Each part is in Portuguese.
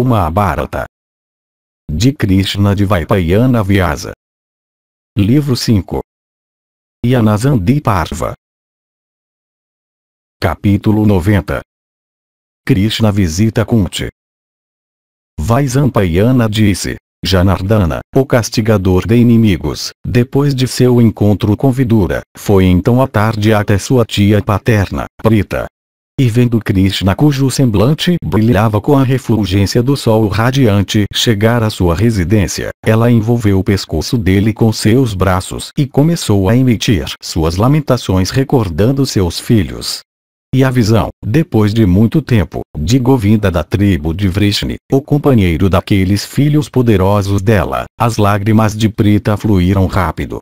ou Mahabharata. De Krishna de Vaipayana Vyasa. Livro 5. Yanasandi Parva. Capítulo 90. Krishna visita Kunti. Vaisampayana disse, Janardana, o castigador de inimigos, depois de seu encontro com Vidura, foi então à tarde até sua tia paterna, Prita, e vendo Krishna cujo semblante brilhava com a refulgência do sol radiante chegar à sua residência, ela envolveu o pescoço dele com seus braços e começou a emitir suas lamentações recordando seus filhos. E a visão, depois de muito tempo, de Govinda da tribo de Vrishni, o companheiro daqueles filhos poderosos dela, as lágrimas de Prita fluíram rápido,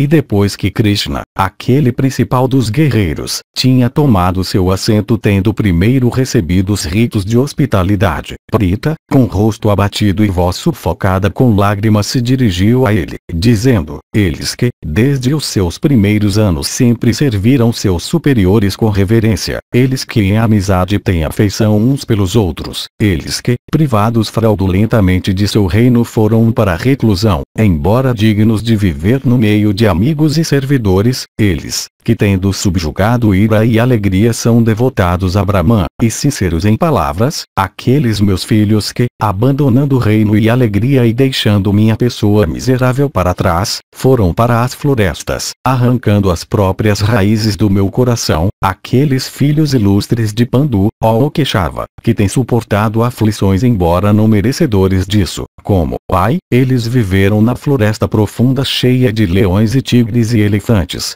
e depois que Krishna, aquele principal dos guerreiros, tinha tomado seu assento tendo primeiro recebido os ritos de hospitalidade, Prita, com rosto abatido e voz sufocada com lágrimas se dirigiu a ele, dizendo, eles que, desde os seus primeiros anos sempre serviram seus superiores com reverência, eles que em amizade têm afeição uns pelos outros, eles que, privados fraudulentamente de seu reino foram para a reclusão. Embora dignos de viver no meio de amigos e servidores, eles, que tendo subjugado ira e alegria são devotados a Brahman, e sinceros em palavras, aqueles meus filhos que, abandonando o reino e alegria e deixando minha pessoa miserável para trás, foram para as florestas, arrancando as próprias raízes do meu coração, aqueles filhos ilustres de Pandu, ó Okeshava, que têm suportado aflições mas embora não merecedores disso, como pai, eles viveram na floresta profunda cheia de leões e tigres e elefantes.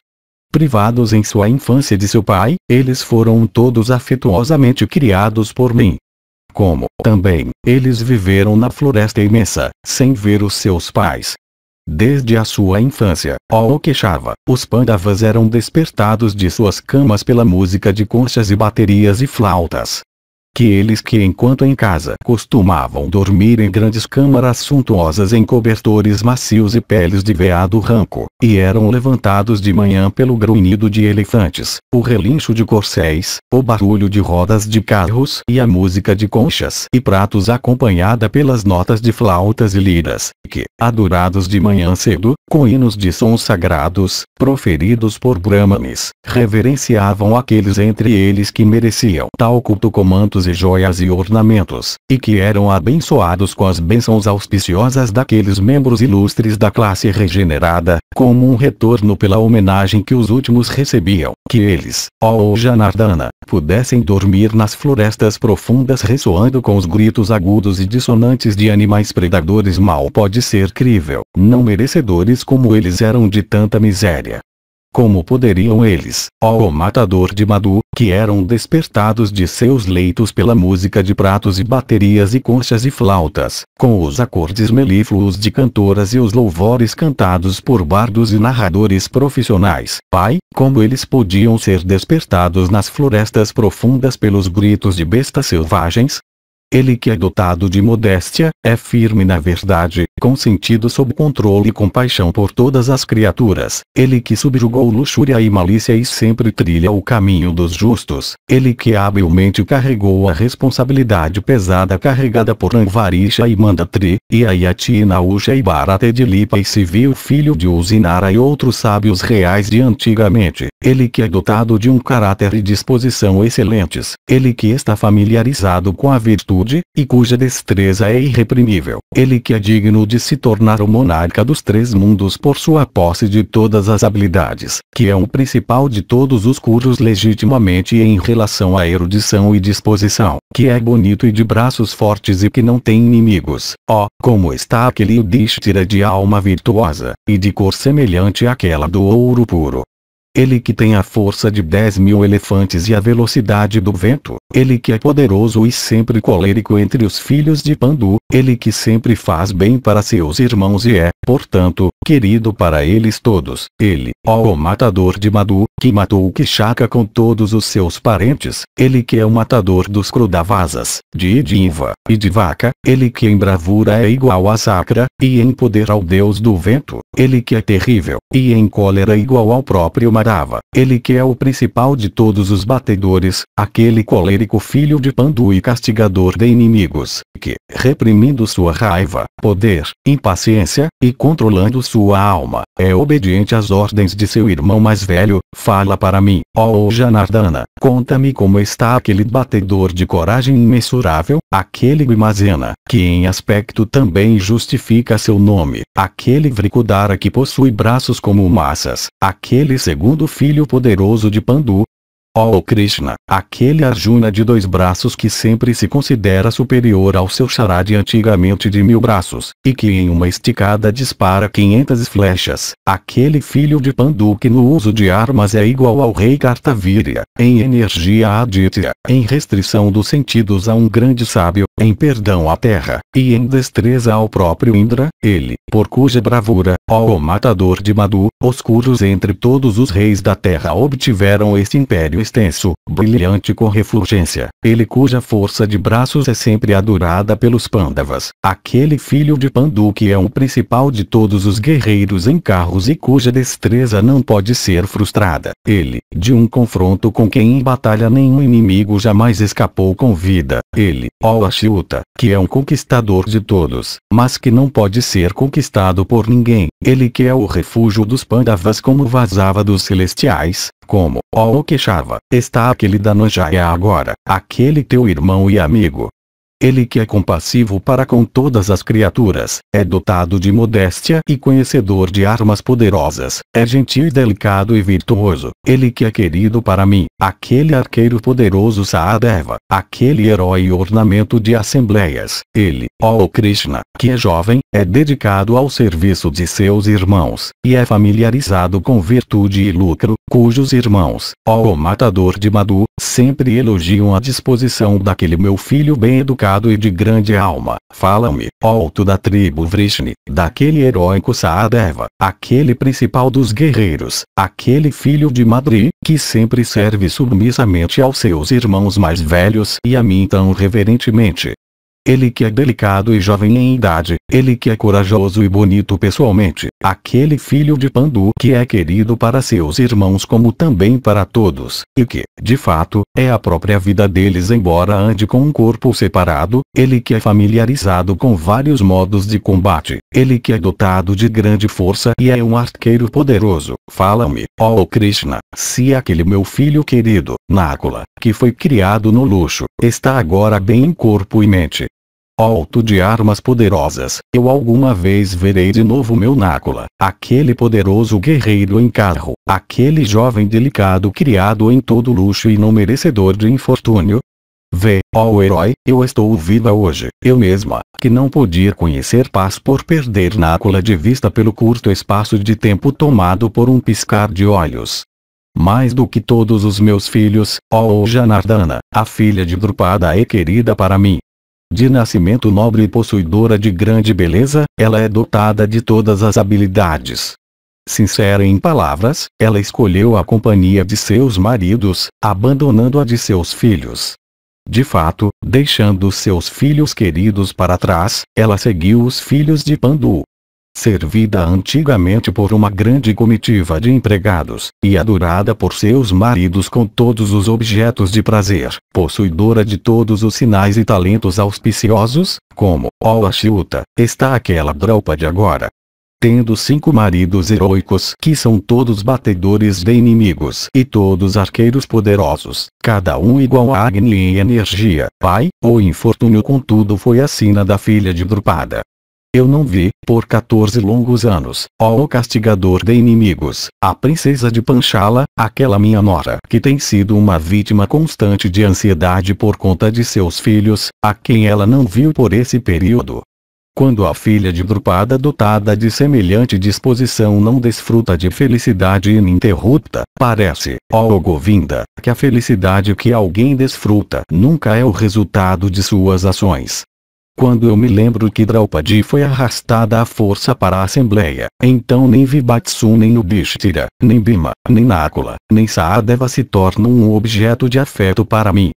Privados em sua infância de seu pai, eles foram todos afetuosamente criados por mim. Como, também, eles viveram na floresta imensa, sem ver os seus pais. Desde a sua infância, ao queixava, os pandavas eram despertados de suas camas pela música de conchas e baterias e flautas que eles que enquanto em casa costumavam dormir em grandes câmaras suntuosas em cobertores macios e peles de veado ranco, e eram levantados de manhã pelo grunhido de elefantes, o relincho de corcéis, o barulho de rodas de carros e a música de conchas e pratos acompanhada pelas notas de flautas e liras, que, adorados de manhã cedo, com hinos de sons sagrados, proferidos por brahmanes, reverenciavam aqueles entre eles que mereciam tal culto com mantos e joias e ornamentos, e que eram abençoados com as bênçãos auspiciosas daqueles membros ilustres da classe regenerada, como um retorno pela homenagem que os últimos recebiam, que eles, ó Janardana, pudessem dormir nas florestas profundas ressoando com os gritos agudos e dissonantes de animais predadores mal pode ser crível, não merecedores como eles eram de tanta miséria, como poderiam eles, ó matador de Madu, que eram despertados de seus leitos pela música de pratos e baterias e conchas e flautas, com os acordes melífluos de cantoras e os louvores cantados por bardos e narradores profissionais. Pai, como eles podiam ser despertados nas florestas profundas pelos gritos de bestas selvagens, ele que é dotado de modéstia, é firme na verdade, com sentido sob controle e compaixão por todas as criaturas. Ele que subjugou luxúria e malícia e sempre trilha o caminho dos justos. Ele que habilmente carregou a responsabilidade pesada carregada por Anvarisha e Mandatri, e Ayati e Nausha e e se viu filho de Usinara e outros sábios reais de antigamente. Ele que é dotado de um caráter e disposição excelentes. Ele que está familiarizado com a virtude e cuja destreza é irreprimível. Ele que é digno de se tornar o monarca dos três mundos por sua posse de todas as habilidades, que é o principal de todos os curos legitimamente em relação à erudição e disposição, que é bonito e de braços fortes e que não tem inimigos. Oh, como está aquele Yudhishthira de alma virtuosa, e de cor semelhante àquela do ouro puro, ele que tem a força de 10 mil elefantes e a velocidade do vento, ele que é poderoso e sempre colérico entre os filhos de Pandu, ele que sempre faz bem para seus irmãos e é, portanto, querido para eles todos, ele, ó o matador de Madu, que matou Kishaka com todos os seus parentes, ele que é o matador dos crudavasas, de Idinva, e de Vaca, ele que em bravura é igual a Sacra, e em poder ao deus do vento, ele que é terrível, e em cólera igual ao próprio Madu declarava, ele que é o principal de todos os batedores, aquele colérico filho de Pandu e castigador de inimigos, que, reprimindo sua raiva, poder, impaciência, e controlando sua alma, é obediente às ordens de seu irmão mais velho, fala para mim, ó oh Janardana, conta-me como está aquele batedor de coragem imensurável, aquele Bimazena, que em aspecto também justifica seu nome, aquele Vricudara que possui braços como massas, aquele segundo segundo filho poderoso de Pandu. Ó oh Krishna, aquele Arjuna de dois braços que sempre se considera superior ao seu chará de antigamente de mil braços, e que em uma esticada dispara 500 flechas, aquele filho de Pandu que no uso de armas é igual ao rei Kartavirya, em energia aditya, em restrição dos sentidos a um grande sábio, em perdão à terra, e em destreza ao próprio Indra, ele, por cuja bravura, ó matador de Madu, oscuros entre todos os reis da terra obtiveram este império extenso, brilhante com refulgência, ele cuja força de braços é sempre adorada pelos Pandavas, aquele filho de Pandu que é o principal de todos os guerreiros em carros e cuja destreza não pode ser frustrada, ele, de um confronto com quem em batalha nenhum inimigo jamais escapou com vida, ele, ó Ash Shiuta, que é um conquistador de todos, mas que não pode ser conquistado por ninguém, ele que é o refúgio dos Pandavas como vazava dos celestiais, como, ó queixava, está aquele Danojaya agora, aquele teu irmão e amigo, ele que é compassivo para com todas as criaturas, é dotado de modéstia e conhecedor de armas poderosas, é gentil e delicado e virtuoso, ele que é querido para mim, aquele arqueiro poderoso Saadeva, aquele herói e ornamento de assembleias, ele, ó Krishna, que é jovem, é dedicado ao serviço de seus irmãos, e é familiarizado com virtude e lucro, cujos irmãos, ó matador de Madhu, sempre elogiam a disposição daquele meu filho bem educado delicado e de grande alma. Fala-me, alto da tribo Vrishni, daquele heróico Saadeva, aquele principal dos guerreiros, aquele filho de Madri, que sempre serve submissamente aos seus irmãos mais velhos e a mim tão reverentemente ele que é delicado e jovem em idade, ele que é corajoso e bonito pessoalmente, aquele filho de Pandu que é querido para seus irmãos como também para todos, e que, de fato, é a própria vida deles embora ande com um corpo separado, ele que é familiarizado com vários modos de combate, ele que é dotado de grande força e é um arqueiro poderoso, fala-me, ó oh Krishna, se aquele meu filho querido, Nakula, que foi criado no luxo, está agora bem em corpo e mente, alto de armas poderosas, eu alguma vez verei de novo meu Nácula, aquele poderoso guerreiro em carro, aquele jovem delicado criado em todo luxo e não merecedor de infortúnio? Vê, ó oh herói, eu estou viva hoje, eu mesma, que não podia conhecer paz por perder Nácula de vista pelo curto espaço de tempo tomado por um piscar de olhos. Mais do que todos os meus filhos, ó oh Janardana, a filha de Drupada é querida para mim, de nascimento nobre e possuidora de grande beleza, ela é dotada de todas as habilidades. Sincera em palavras, ela escolheu a companhia de seus maridos, abandonando a de seus filhos. De fato, deixando seus filhos queridos para trás, ela seguiu os filhos de Pandu, servida antigamente por uma grande comitiva de empregados, e adorada por seus maridos com todos os objetos de prazer, possuidora de todos os sinais e talentos auspiciosos, como, ó Ashiuta, está aquela de agora. Tendo cinco maridos heróicos que são todos batedores de inimigos e todos arqueiros poderosos, cada um igual a Agni em energia, pai, o infortúnio contudo foi a sina da filha de Drupada, eu não vi, por 14 longos anos, ó o castigador de inimigos, a princesa de Panchala, aquela minha nora que tem sido uma vítima constante de ansiedade por conta de seus filhos, a quem ela não viu por esse período. Quando a filha de Drupada dotada de semelhante disposição não desfruta de felicidade ininterrupta, parece, ó Govinda, que a felicidade que alguém desfruta nunca é o resultado de suas ações, quando eu me lembro que Draupadi foi arrastada à força para a Assembleia, então nem Vibatsu nem Ubishtira, nem Bima, nem Nakula, nem Saadeva se tornam um objeto de afeto para mim.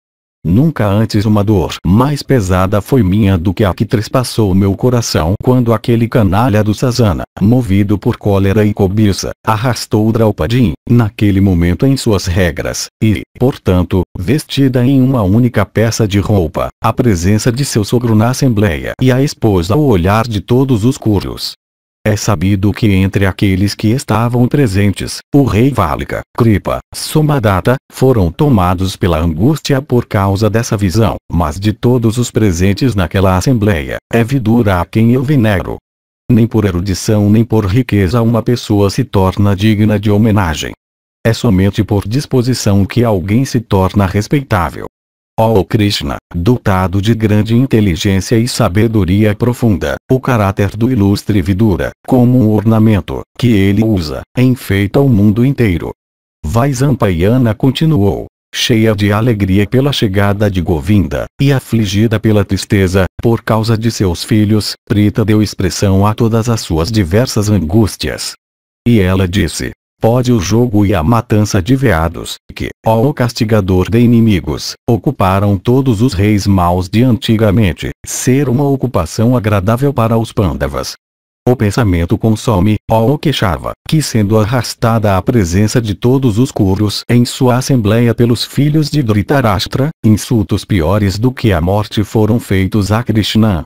Nunca antes uma dor mais pesada foi minha do que a que trespassou meu coração quando aquele canalha do Sazana, movido por cólera e cobiça, arrastou Draupadin, naquele momento em suas regras, e, portanto, vestida em uma única peça de roupa, a presença de seu sogro na assembleia e a esposa ao olhar de todos os curios. É sabido que entre aqueles que estavam presentes, o rei Válica, Kripa, Somadatta, foram tomados pela angústia por causa dessa visão, mas de todos os presentes naquela assembleia, é Vidura a quem eu venero. Nem por erudição nem por riqueza uma pessoa se torna digna de homenagem. É somente por disposição que alguém se torna respeitável. Ó oh Krishna, dotado de grande inteligência e sabedoria profunda, o caráter do ilustre Vidura, como um ornamento, que ele usa, enfeita o mundo inteiro. Vaisampayana continuou, cheia de alegria pela chegada de Govinda, e afligida pela tristeza, por causa de seus filhos, Prita deu expressão a todas as suas diversas angústias. E ela disse, pode o jogo e a matança de veados, que, ó o castigador de inimigos, ocuparam todos os reis maus de antigamente, ser uma ocupação agradável para os pândavas. O pensamento consome, ó o queixava, que sendo arrastada à presença de todos os curos em sua assembleia pelos filhos de Dhritarashtra, insultos piores do que a morte foram feitos a Krishna,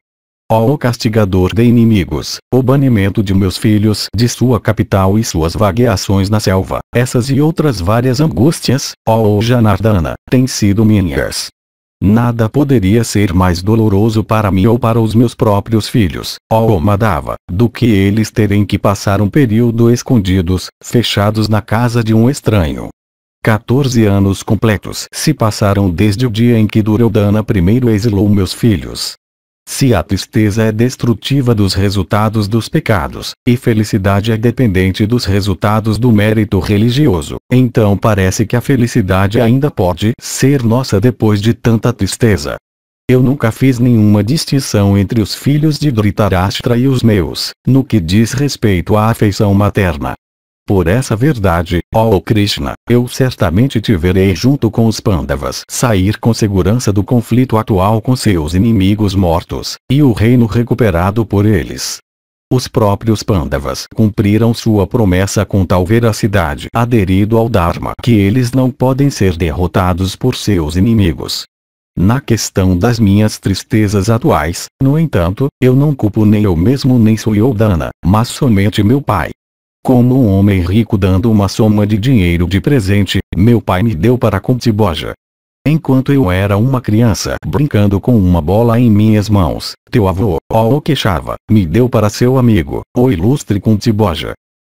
Ó castigador de inimigos, o banimento de meus filhos de sua capital e suas vagueações na selva, essas e outras várias angústias, ó Janardana, têm sido minhas. Nada poderia ser mais doloroso para mim ou para os meus próprios filhos, ó Madava, do que eles terem que passar um período escondidos, fechados na casa de um estranho. 14 anos completos se passaram desde o dia em que Duryodhana primeiro exilou meus filhos, se a tristeza é destrutiva dos resultados dos pecados, e felicidade é dependente dos resultados do mérito religioso, então parece que a felicidade ainda pode ser nossa depois de tanta tristeza. Eu nunca fiz nenhuma distinção entre os filhos de Dhritarashtra e os meus, no que diz respeito à afeição materna, por essa verdade, ó oh Krishna, eu certamente te verei junto com os Pandavas sair com segurança do conflito atual com seus inimigos mortos, e o reino recuperado por eles. Os próprios Pandavas cumpriram sua promessa com tal veracidade aderido ao Dharma que eles não podem ser derrotados por seus inimigos. Na questão das minhas tristezas atuais, no entanto, eu não culpo nem eu mesmo nem Suryodhana, mas somente meu pai, como um homem rico dando uma soma de dinheiro de presente, meu pai me deu para Contiboja. Enquanto eu era uma criança brincando com uma bola em minhas mãos, teu avô, ó o queixava, me deu para seu amigo, o ilustre Contiboja.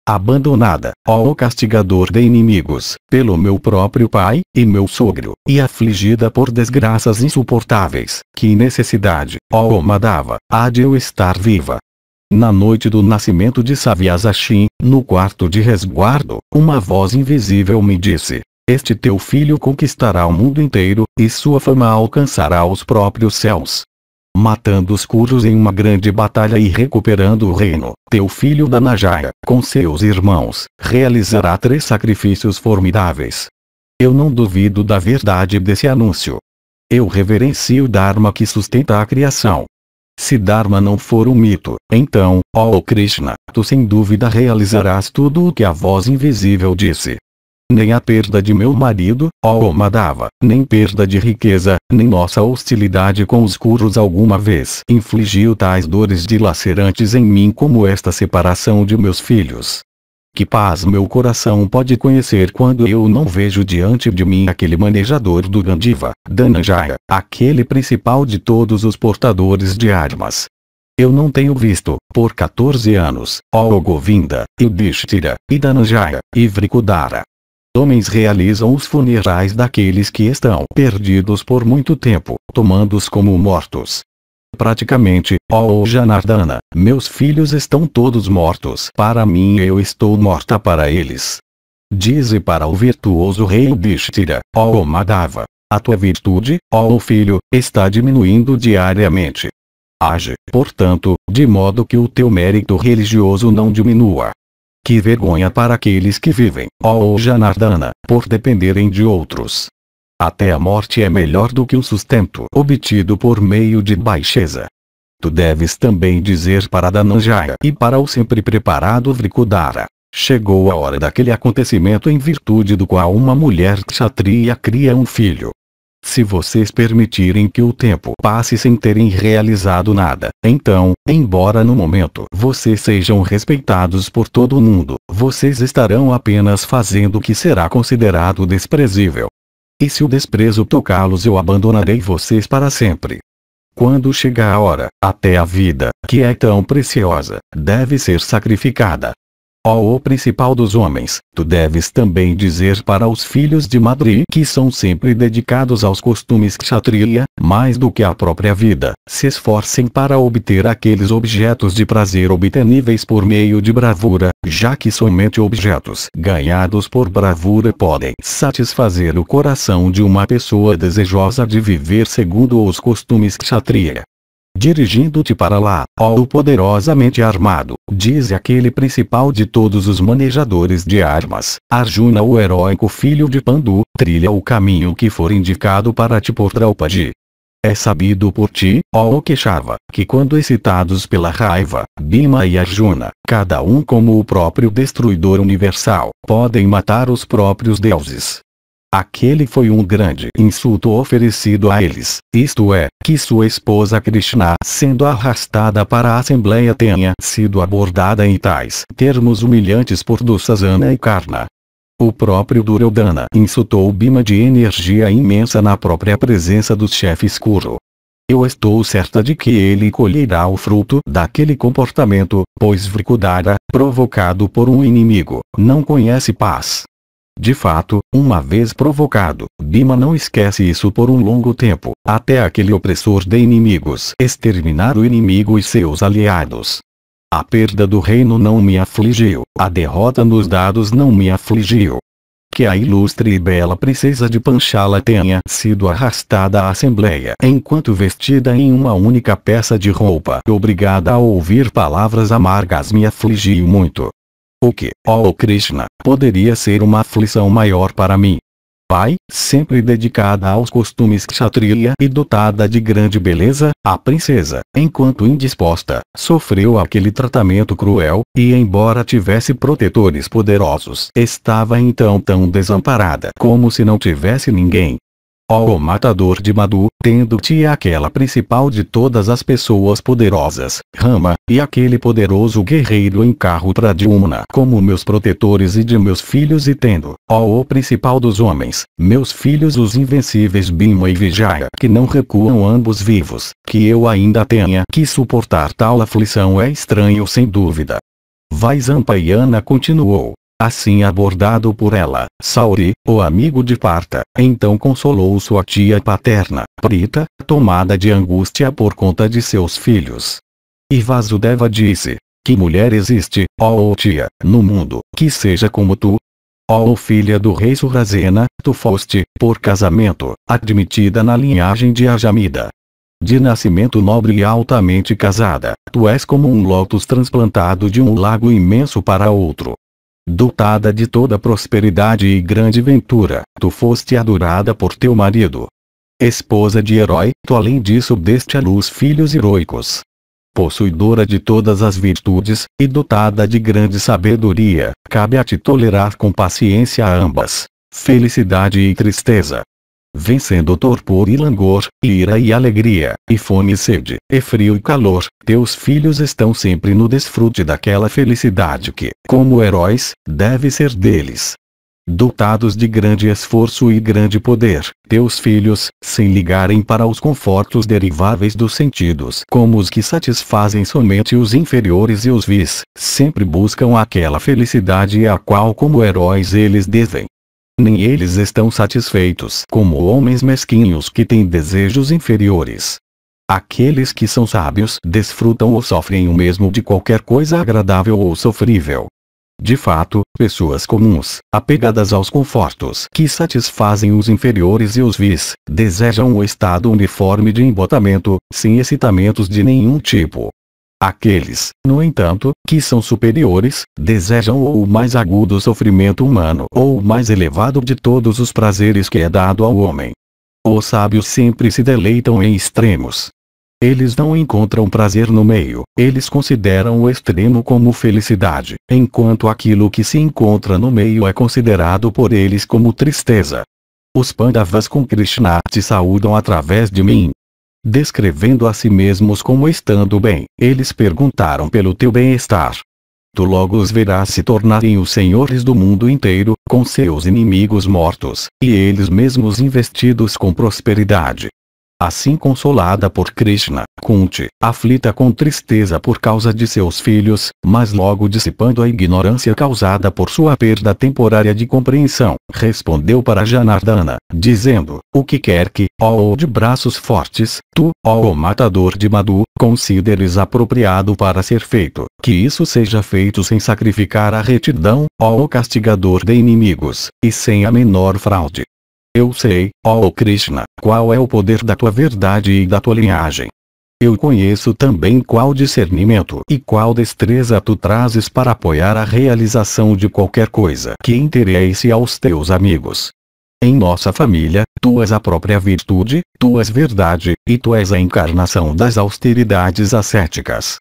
Abandonada, ó o castigador de inimigos, pelo meu próprio pai, e meu sogro, e afligida por desgraças insuportáveis, que necessidade, ó Madava, há de eu estar viva, na noite do nascimento de Savyasashin, no quarto de resguardo, uma voz invisível me disse, este teu filho conquistará o mundo inteiro, e sua fama alcançará os próprios céus. Matando os cujos em uma grande batalha e recuperando o reino, teu filho Danajaya, com seus irmãos, realizará três sacrifícios formidáveis. Eu não duvido da verdade desse anúncio. Eu reverencio o Dharma que sustenta a criação, se Dharma não for um mito, então, ó oh Krishna, tu sem dúvida realizarás tudo o que a voz invisível disse. Nem a perda de meu marido, ó oh Madhava, nem perda de riqueza, nem nossa hostilidade com os Kurus alguma vez infligiu tais dores dilacerantes em mim como esta separação de meus filhos. Que paz meu coração pode conhecer quando eu não vejo diante de mim aquele manejador do Gandiva, Dananjaya, aquele principal de todos os portadores de armas. Eu não tenho visto, por 14 anos, ó Govinda, Yudhishthira, e Dananjaya, e Vrikudara. Homens realizam os funerais daqueles que estão perdidos por muito tempo, tomando-os como mortos praticamente, ó oh Janardana, meus filhos estão todos mortos para mim e eu estou morta para eles. Dize para o virtuoso rei Dishtira, ó oh Madhava, a tua virtude, ó oh filho, está diminuindo diariamente. Age, portanto, de modo que o teu mérito religioso não diminua. Que vergonha para aqueles que vivem, ó Janardana, por dependerem de outros. Até a morte é melhor do que o sustento obtido por meio de baixeza. Tu deves também dizer para Dananjaya e para o sempre preparado Vrikudara. Chegou a hora daquele acontecimento em virtude do qual uma mulher kshatriya cria um filho. Se vocês permitirem que o tempo passe sem terem realizado nada, então, embora no momento vocês sejam respeitados por todo o mundo, vocês estarão apenas fazendo o que será considerado desprezível. E se o desprezo tocá-los eu abandonarei vocês para sempre. Quando chega a hora, até a vida, que é tão preciosa, deve ser sacrificada, Ó oh, o principal dos homens, tu deves também dizer para os filhos de Madri que são sempre dedicados aos costumes kshatriya, mais do que à própria vida, se esforcem para obter aqueles objetos de prazer obteníveis por meio de bravura, já que somente objetos ganhados por bravura podem satisfazer o coração de uma pessoa desejosa de viver segundo os costumes kshatriya. Dirigindo-te para lá, ó o poderosamente armado, diz aquele principal de todos os manejadores de armas, Arjuna o heróico filho de Pandu, trilha o caminho que for indicado para ti por Draupadi. É sabido por ti, ó Okeshava, que quando excitados pela raiva, Bima e Arjuna, cada um como o próprio destruidor universal, podem matar os próprios deuses. Aquele foi um grande insulto oferecido a eles, isto é, que sua esposa Krishna sendo arrastada para a Assembleia tenha sido abordada em tais termos humilhantes por Dussasana e Karna. O próprio Duryodhana insultou Bima de energia imensa na própria presença do chefe escuro. Eu estou certa de que ele colherá o fruto daquele comportamento, pois Vrikudara, provocado por um inimigo, não conhece paz. De fato, uma vez provocado, Bima não esquece isso por um longo tempo, até aquele opressor de inimigos exterminar o inimigo e seus aliados. A perda do reino não me afligiu, a derrota nos dados não me afligiu. Que a ilustre e bela princesa de Panchala tenha sido arrastada à Assembleia enquanto vestida em uma única peça de roupa obrigada a ouvir palavras amargas me afligiu muito. O que, ó oh Krishna, poderia ser uma aflição maior para mim? Pai, sempre dedicada aos costumes kshatriya e dotada de grande beleza, a princesa, enquanto indisposta, sofreu aquele tratamento cruel, e embora tivesse protetores poderosos, estava então tão desamparada como se não tivesse ninguém. Ó oh, matador de Madu, tendo-te aquela principal de todas as pessoas poderosas, Rama, e aquele poderoso guerreiro em carro Pradyumna como meus protetores e de meus filhos e tendo, ó oh, o principal dos homens, meus filhos os invencíveis Bhima e Vijaya que não recuam ambos vivos, que eu ainda tenha que suportar tal aflição é estranho sem dúvida. Vaisampayana continuou, assim abordado por ela. Saori, o amigo de Parta, então consolou sua tia paterna, Prita, tomada de angústia por conta de seus filhos. E Vasudeva disse, que mulher existe, ó oh, tia, no mundo, que seja como tu? Ó oh, filha do rei Surazena, tu foste, por casamento, admitida na linhagem de Ajamida. De nascimento nobre e altamente casada, tu és como um lótus transplantado de um lago imenso para outro, dotada de toda prosperidade e grande ventura, tu foste adorada por teu marido. Esposa de herói, tu além disso deste à luz filhos heroicos. Possuidora de todas as virtudes, e dotada de grande sabedoria, cabe a ti tolerar com paciência ambas, felicidade e tristeza, vencendo torpor e langor, ira e alegria, e fome e sede, e frio e calor, teus filhos estão sempre no desfrute daquela felicidade que, como heróis, deve ser deles. Dotados de grande esforço e grande poder, teus filhos, sem ligarem para os confortos deriváveis dos sentidos como os que satisfazem somente os inferiores e os vis, sempre buscam aquela felicidade a qual como heróis eles devem, nem eles estão satisfeitos como homens mesquinhos que têm desejos inferiores. Aqueles que são sábios desfrutam ou sofrem o mesmo de qualquer coisa agradável ou sofrível. De fato, pessoas comuns, apegadas aos confortos que satisfazem os inferiores e os vis, desejam o estado uniforme de embotamento, sem excitamentos de nenhum tipo. Aqueles, no entanto, que são superiores, desejam ou o mais agudo sofrimento humano ou o mais elevado de todos os prazeres que é dado ao homem. Os sábios sempre se deleitam em extremos. Eles não encontram prazer no meio, eles consideram o extremo como felicidade, enquanto aquilo que se encontra no meio é considerado por eles como tristeza. Os Pandavas com Krishna te saudam através de mim, descrevendo a si mesmos como estando bem. Eles perguntaram pelo teu bem-estar. Tu logo os verás se tornarem os senhores do mundo inteiro, com seus inimigos mortos, e eles mesmos investidos com prosperidade. Assim consolada por Krishna, Kunti, aflita com tristeza por causa de seus filhos, mas logo dissipando a ignorância causada por sua perda temporária de compreensão, respondeu para Janardana, dizendo, o que quer que, ó oh, de braços fortes, tu, ó oh, matador de Madhu, consideres apropriado para ser feito, que isso seja feito sem sacrificar a retidão, ó oh, castigador de inimigos, e sem a menor fraude, eu sei, ó oh Krishna, qual é o poder da tua verdade e da tua linhagem. Eu conheço também qual discernimento e qual destreza tu trazes para apoiar a realização de qualquer coisa que interesse aos teus amigos. Em nossa família, tu és a própria virtude, tu és verdade, e tu és a encarnação das austeridades ascéticas.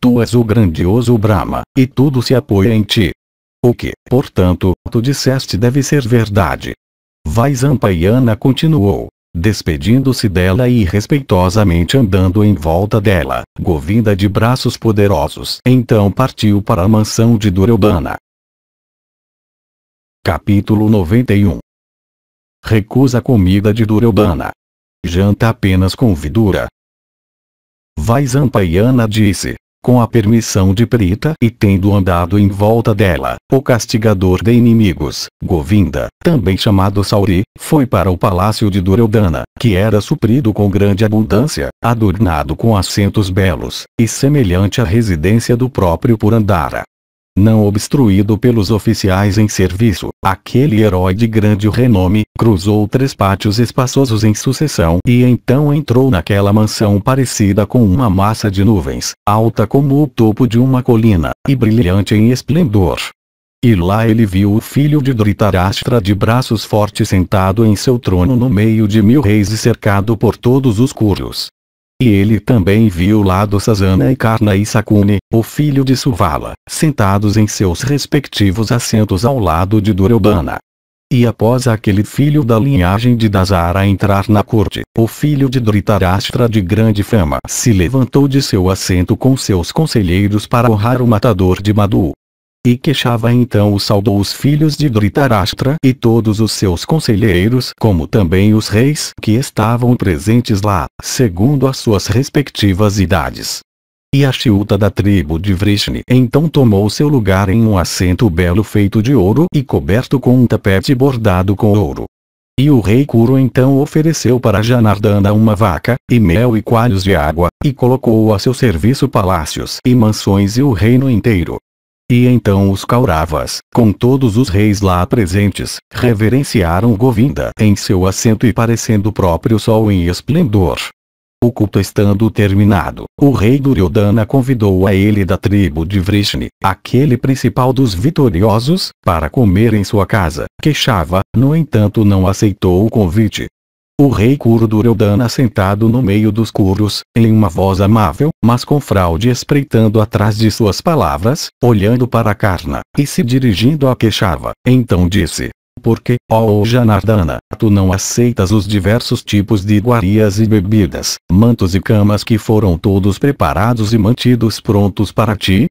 Tu és o grandioso Brahma, e tudo se apoia em ti. O que, portanto, tu disseste deve ser verdade, Vaisampayana continuou, despedindo-se dela e respeitosamente andando em volta dela, Govinda de braços poderosos. Então partiu para a mansão de Duryodhana. Capítulo 91 Recusa a comida de Duryodhana. Janta apenas com Vidura. Vaisampayana disse, com a permissão de Prita e tendo andado em volta dela, o castigador de inimigos, Govinda, também chamado Sauri, foi para o palácio de Duryodhana, que era suprido com grande abundância, adornado com assentos belos, e semelhante à residência do próprio Purandara não obstruído pelos oficiais em serviço. Aquele herói de grande renome, cruzou três pátios espaçosos em sucessão e então entrou naquela mansão parecida com uma massa de nuvens, alta como o topo de uma colina, e brilhante em esplendor. E lá ele viu o filho de Dhritarashtra de braços fortes sentado em seu trono no meio de mil reis e cercado por todos os curios. E ele também viu lado Sazana e Karna e Sakune, o filho de Suvala, sentados em seus respectivos assentos ao lado de Duryodhana. E após aquele filho da linhagem de Dasara entrar na corte, o filho de Dhritarashtra de grande fama se levantou de seu assento com seus conselheiros para honrar o matador de Madhu, e queixava então o saudou os filhos de Dhritarashtra e todos os seus conselheiros como também os reis que estavam presentes lá, segundo as suas respectivas idades. E a Shiuta da tribo de Vrishni então tomou seu lugar em um assento belo feito de ouro e coberto com um tapete bordado com ouro. E o rei Kuro então ofereceu para Janardana uma vaca, e mel e coalhos de água, e colocou a seu serviço palácios e mansões e o reino inteiro. E então os Kauravas, com todos os reis lá presentes, reverenciaram Govinda em seu assento e parecendo o próprio sol em esplendor. O culto estando terminado, o rei Duryodhana convidou a ele da tribo de Vrishni, aquele principal dos vitoriosos, para comer em sua casa. Queixava, no entanto não aceitou o convite, o rei Kurdureldana sentado no meio dos curos, em uma voz amável, mas com fraude espreitando atrás de suas palavras, olhando para Karna, e se dirigindo a Queixava, então disse. que, ó oh Janardana, tu não aceitas os diversos tipos de iguarias e bebidas, mantos e camas que foram todos preparados e mantidos prontos para ti?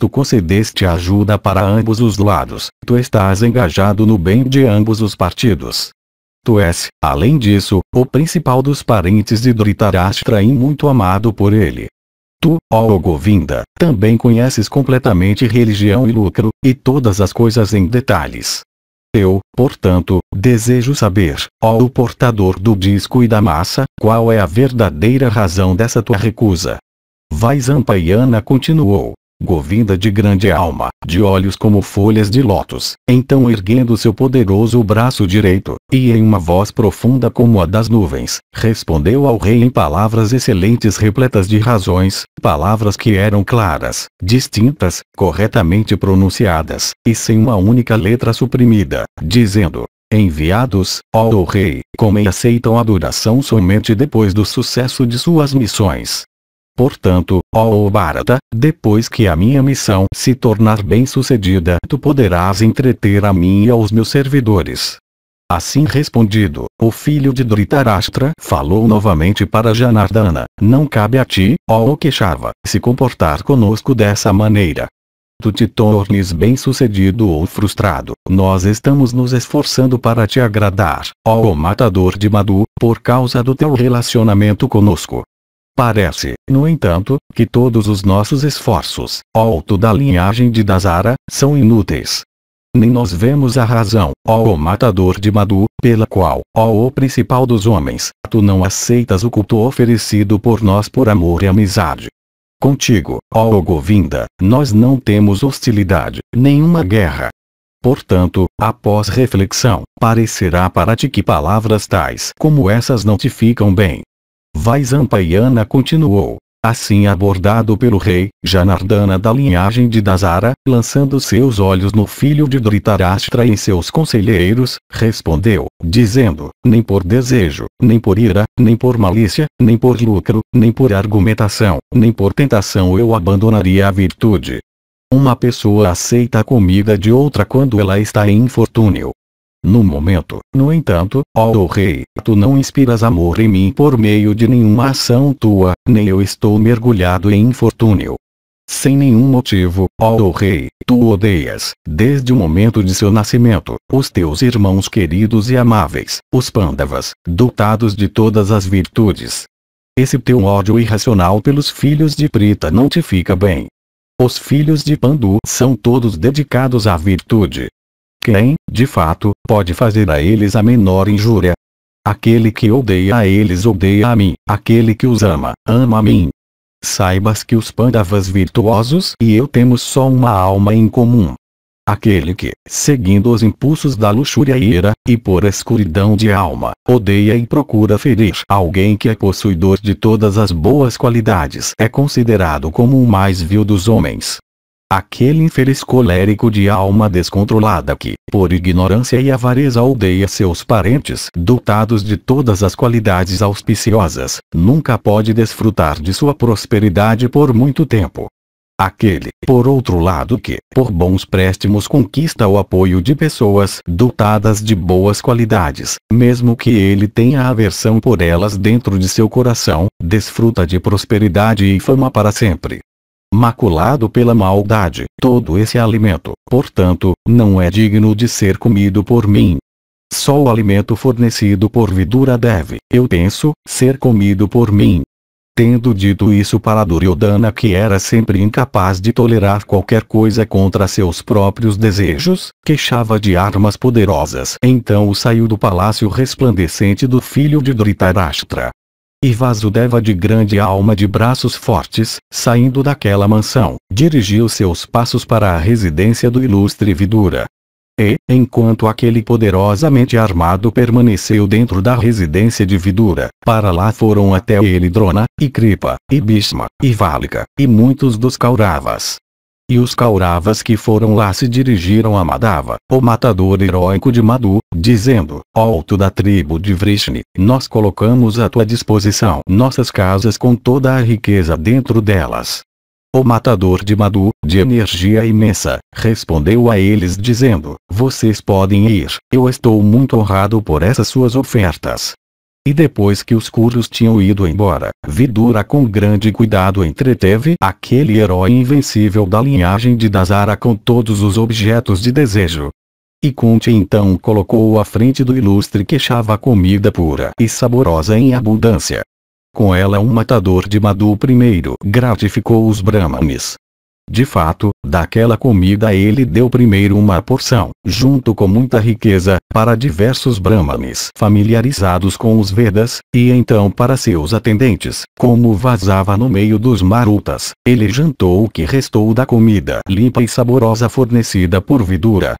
Tu concedeste ajuda para ambos os lados, tu estás engajado no bem de ambos os partidos, Tu és, além disso, o principal dos parentes de Dhritarashtra e muito amado por ele. Tu, ó Govinda, também conheces completamente religião e lucro, e todas as coisas em detalhes. Eu, portanto, desejo saber, ó o portador do disco e da massa, qual é a verdadeira razão dessa tua recusa. Vaisampayana continuou, Govinda de grande alma, de olhos como folhas de lótus, então erguendo seu poderoso braço direito, e em uma voz profunda como a das nuvens, respondeu ao rei em palavras excelentes repletas de razões, palavras que eram claras, distintas, corretamente pronunciadas, e sem uma única letra suprimida, dizendo, Enviados, ó rei, como aceitam adoração somente depois do sucesso de suas missões, Portanto, ó Bharata, depois que a minha missão se tornar bem-sucedida, tu poderás entreter a mim e aos meus servidores. Assim respondido, o filho de Dhritarashtra falou novamente para Janardana, não cabe a ti, ó Queixava, se comportar conosco dessa maneira. Tu te tornes bem-sucedido ou frustrado, nós estamos nos esforçando para te agradar, ó matador de Madhu, por causa do teu relacionamento conosco. Parece, no entanto, que todos os nossos esforços, alto da linhagem de Dazara, são inúteis. Nem nós vemos a razão, ó o matador de Madu, pela qual, ó o principal dos homens, tu não aceitas o culto oferecido por nós por amor e amizade. Contigo, ó o Govinda, nós não temos hostilidade, nenhuma guerra. Portanto, após reflexão, parecerá para ti que palavras tais como essas não te ficam bem, Vaisampayana continuou. Assim abordado pelo rei, Janardana da linhagem de Dasara, lançando seus olhos no filho de Dhritarashtra e em seus conselheiros, respondeu, dizendo, nem por desejo, nem por ira, nem por malícia, nem por lucro, nem por argumentação, nem por tentação eu abandonaria a virtude. Uma pessoa aceita a comida de outra quando ela está em infortúnio, no momento, no entanto, ó oh rei, tu não inspiras amor em mim por meio de nenhuma ação tua, nem eu estou mergulhado em infortúnio. Sem nenhum motivo, ó oh rei, tu odeias, desde o momento de seu nascimento, os teus irmãos queridos e amáveis, os pândavas, dotados de todas as virtudes. Esse teu ódio irracional pelos filhos de Prita não te fica bem. Os filhos de Pandu são todos dedicados à virtude, quem, de fato, pode fazer a eles a menor injúria. Aquele que odeia a eles odeia a mim, aquele que os ama, ama a mim. Saibas que os pandavas virtuosos e eu temos só uma alma em comum. Aquele que, seguindo os impulsos da luxúria e ira, e por escuridão de alma, odeia e procura ferir alguém que é possuidor de todas as boas qualidades é considerado como o mais vil dos homens. Aquele infeliz colérico de alma descontrolada que, por ignorância e avareza odeia seus parentes dotados de todas as qualidades auspiciosas, nunca pode desfrutar de sua prosperidade por muito tempo. Aquele, por outro lado que, por bons préstimos conquista o apoio de pessoas dotadas de boas qualidades, mesmo que ele tenha aversão por elas dentro de seu coração, desfruta de prosperidade e fama para sempre maculado pela maldade. Todo esse alimento, portanto, não é digno de ser comido por mim. Só o alimento fornecido por Vidura deve, eu penso, ser comido por mim. Tendo dito isso para Duryodhana que era sempre incapaz de tolerar qualquer coisa contra seus próprios desejos, queixava de armas poderosas. Então saiu do palácio resplandecente do filho de Dhritarashtra, e Vasudeva de grande alma de braços fortes, saindo daquela mansão, dirigiu seus passos para a residência do ilustre Vidura. E, enquanto aquele poderosamente armado permaneceu dentro da residência de Vidura, para lá foram até ele Drona, e Kripa, e Bhishma, e Valika, e muitos dos Kauravas, e os Kauravas que foram lá se dirigiram a Madava, o matador heróico de Madhu, dizendo, alto da tribo de Vrishni, nós colocamos à tua disposição nossas casas com toda a riqueza dentro delas. O matador de Madhu, de energia imensa, respondeu a eles dizendo, vocês podem ir, eu estou muito honrado por essas suas ofertas, e depois que os curos tinham ido embora, Vidura com grande cuidado entreteve aquele herói invencível da linhagem de Dazara com todos os objetos de desejo. E Kunti então colocou à frente do ilustre que comida pura e saborosa em abundância. Com ela um matador de Madu primeiro gratificou os brahmanes de fato, daquela comida ele deu primeiro uma porção, junto com muita riqueza, para diversos brahmanes familiarizados com os Vedas, e então para seus atendentes, como vazava no meio dos marutas, ele jantou o que restou da comida limpa e saborosa fornecida por Vidura,